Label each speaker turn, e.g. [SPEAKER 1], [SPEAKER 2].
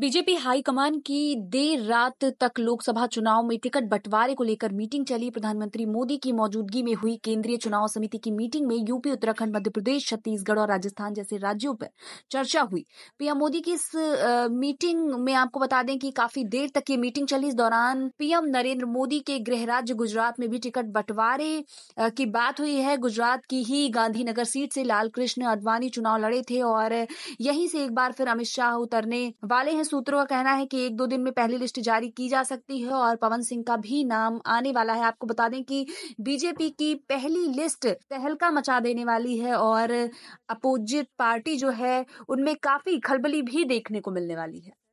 [SPEAKER 1] BJP high command की देर रात तक लोकसभा चुनाव में टिकट बंटवारे को लेकर मीटिंग चली प्रधानमंत्री मोदी की मौजूदगी में हुई केंद्रीय चुनाव समिति की मीटिंग में यूपी उत्तराखंड मध्य प्रदेश छत्तीसगढ़ और राजस्थान जैसे राज्यों पर चर्चा हुई पीएम मोदी की इस मीटिंग में आपको बता दें कि काफी देर तक ये मीटिंग चली इस दौरान पीएम नरेंद्र मोदी के गृह राज्य गुजरात में भी टिकट बंटवारे की बात हुई है गुजरात की ही गांधीनगर सीट से लालकृष्ण अडवाणी चुनाव लड़े थे और यहीं से एक बार फिर अमित शाह उतरने वाले हैं सूत्रों का कहना है कि एक दो दिन में पहली लिस्ट जारी की जा सकती है और पवन सिंह का भी नाम आने वाला है आपको बता दें कि बीजेपी की पहली लिस्ट तहलका मचा देने वाली है और अपोजिट पार्टी जो है उनमें काफी खलबली भी देखने को मिलने वाली है